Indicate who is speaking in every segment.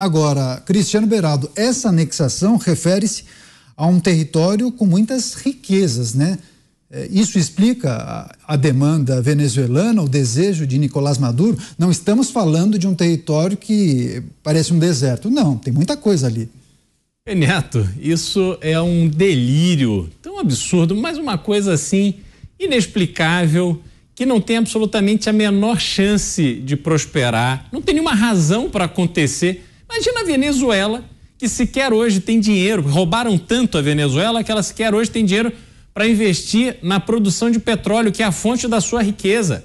Speaker 1: Agora, Cristiano Beirado, essa anexação refere-se a um território com muitas riquezas, né? É, isso explica a demanda venezuelana, o desejo de Nicolás Maduro? Não estamos falando de um território que parece um deserto. Não, tem muita coisa ali.
Speaker 2: Neto, isso é um delírio tão absurdo, mas uma coisa assim inexplicável que não tem absolutamente a menor chance de prosperar, não tem nenhuma razão para acontecer Imagina a Venezuela, que sequer hoje tem dinheiro, roubaram tanto a Venezuela que ela sequer hoje tem dinheiro para investir na produção de petróleo, que é a fonte da sua riqueza.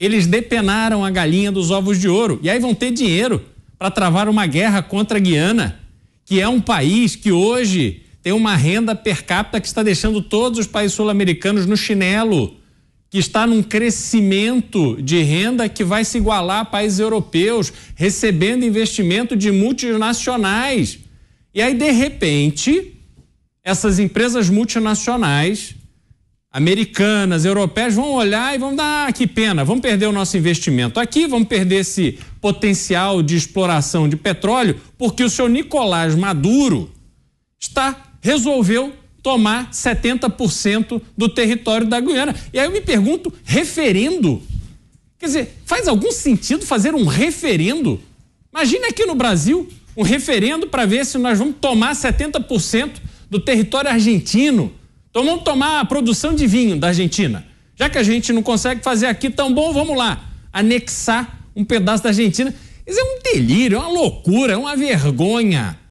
Speaker 2: Eles depenaram a galinha dos ovos de ouro e aí vão ter dinheiro para travar uma guerra contra a Guiana, que é um país que hoje tem uma renda per capita que está deixando todos os países sul-americanos no chinelo que está num crescimento de renda que vai se igualar a países europeus, recebendo investimento de multinacionais. E aí, de repente, essas empresas multinacionais, americanas, europeias, vão olhar e vão dar: ah, que pena, vamos perder o nosso investimento aqui, vamos perder esse potencial de exploração de petróleo, porque o senhor Nicolás Maduro está resolveu tomar 70% do território da Guiana. E aí eu me pergunto, referendo? Quer dizer, faz algum sentido fazer um referendo? Imagina aqui no Brasil um referendo para ver se nós vamos tomar 70% do território argentino. Então vamos tomar a produção de vinho da Argentina. Já que a gente não consegue fazer aqui tão bom, vamos lá, anexar um pedaço da Argentina. Isso é um delírio, é uma loucura, é uma vergonha.